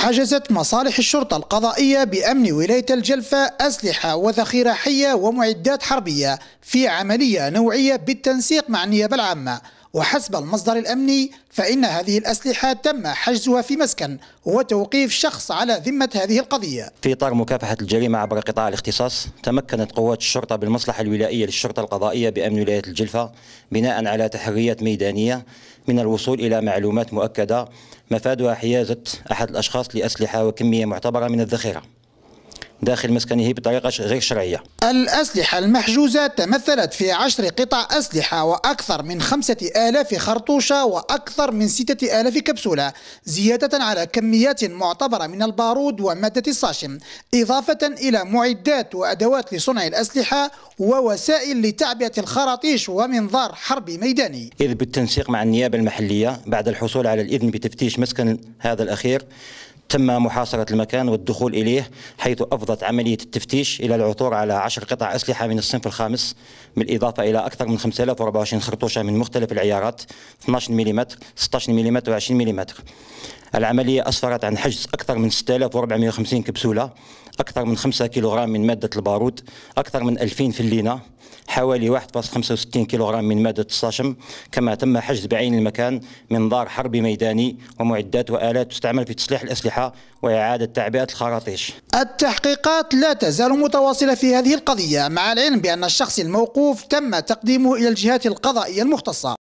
حجزت مصالح الشرطة القضائية بأمن ولاية الجلفة أسلحة وذخيرة حية ومعدات حربية في عملية نوعية بالتنسيق مع النيابة العامة وحسب المصدر الأمني فإن هذه الأسلحة تم حجزها في مسكن وتوقيف شخص على ذمة هذه القضية في إطار مكافحة الجريمة عبر قطاع الاختصاص تمكنت قوات الشرطة بالمصلحة الولائية للشرطة القضائية بأمن ولاية الجلفة بناء على تحريات ميدانية من الوصول إلى معلومات مؤكدة مفادها حيازة أحد الأشخاص لأسلحة وكمية معتبرة من الذخيرة داخل مسكنه بطريقة غير شرعية الأسلحة المحجوزة تمثلت في عشر قطع أسلحة وأكثر من خمسة آلاف خرطوشة وأكثر من ستة آلاف كبسولة زيادة على كميات معتبرة من البارود ومادة الصاشم إضافة إلى معدات وأدوات لصنع الأسلحة ووسائل لتعبئة الخراطيش ومنظار حرب ميداني إذ بالتنسيق مع النيابة المحلية بعد الحصول على الإذن بتفتيش مسكن هذا الأخير تم محاصرة المكان والدخول إليه حيث أفضت عملية التفتيش إلى العثور على عشر قطع أسلحة من الصنف الخامس بالإضافة إلى أكثر من 5024 خرطوشة من مختلف العيارات 12 ملم 16 ملم و20 ملم العملية أسفرت عن حجز أكثر من 6450 كبسولة أكثر من 5 كيلوغرام من مادة البارود أكثر من 2000 في اللينة حوالي 1.65 كيلوغرام من مادة الصاشم كما تم حجز بعين المكان منظار حربي ميداني ومعدات وآلات تستعمل في تصليح الأسلحة وإعادة تعبئة الخراطيش التحقيقات لا تزال متواصلة في هذه القضية مع العلم بأن الشخص الموقوف تم تقديمه إلى الجهات القضائية المختصة